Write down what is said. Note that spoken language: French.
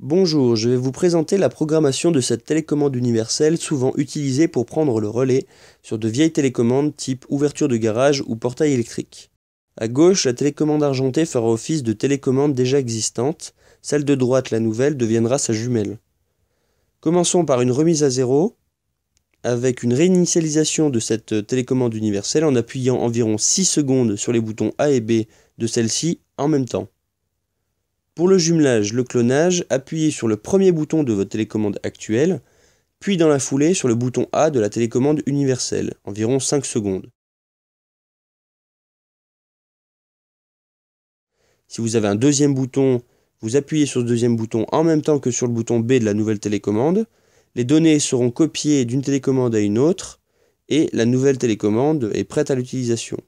Bonjour, je vais vous présenter la programmation de cette télécommande universelle souvent utilisée pour prendre le relais sur de vieilles télécommandes type ouverture de garage ou portail électrique. À gauche, la télécommande argentée fera office de télécommande déjà existante, celle de droite, la nouvelle, deviendra sa jumelle. Commençons par une remise à zéro avec une réinitialisation de cette télécommande universelle en appuyant environ 6 secondes sur les boutons A et B de celle-ci en même temps. Pour le jumelage, le clonage, appuyez sur le premier bouton de votre télécommande actuelle, puis dans la foulée sur le bouton A de la télécommande universelle, environ 5 secondes. Si vous avez un deuxième bouton, vous appuyez sur ce deuxième bouton en même temps que sur le bouton B de la nouvelle télécommande. Les données seront copiées d'une télécommande à une autre et la nouvelle télécommande est prête à l'utilisation.